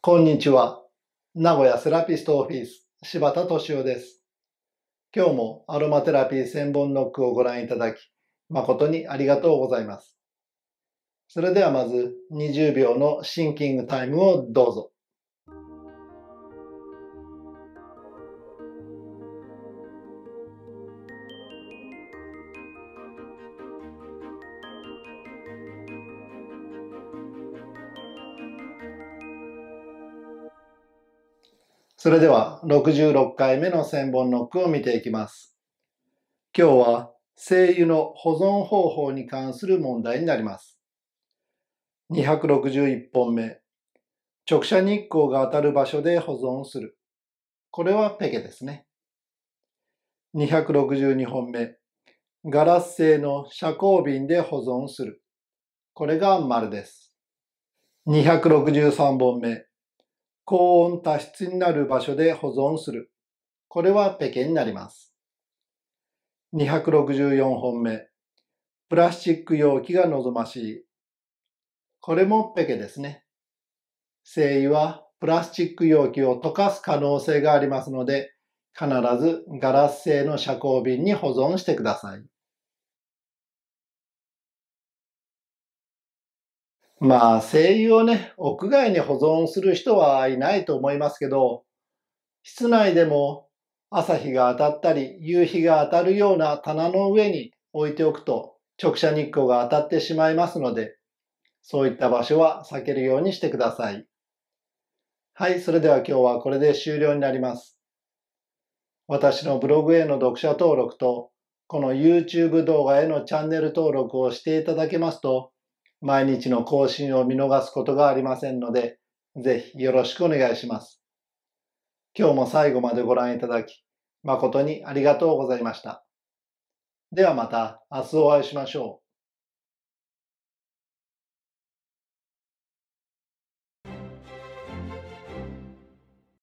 こんにちは。名古屋セラピストオフィス、柴田敏夫です。今日もアロマテラピー千本ノックをご覧いただき、誠にありがとうございます。それではまず20秒のシンキングタイムをどうぞ。それでは66回目の千本ノックを見ていきます。今日は精油の保存方法に関する問題になります。261本目。直射日光が当たる場所で保存する。これはペケですね。262本目。ガラス製の遮光瓶で保存する。これが丸です。263本目。高温多湿になる場所で保存する。これはペケになります。264本目。プラスチック容器が望ましい。これもペケですね。精油はプラスチック容器を溶かす可能性がありますので、必ずガラス製の遮光瓶に保存してください。まあ、精油をね、屋外に保存する人はいないと思いますけど、室内でも朝日が当たったり、夕日が当たるような棚の上に置いておくと直射日光が当たってしまいますので、そういった場所は避けるようにしてください。はい、それでは今日はこれで終了になります。私のブログへの読者登録と、この YouTube 動画へのチャンネル登録をしていただけますと、毎日の更新を見逃すことがありませんので、ぜひよろしくお願いします。今日も最後までご覧いただき、誠にありがとうございました。ではまた明日お会いしましょう。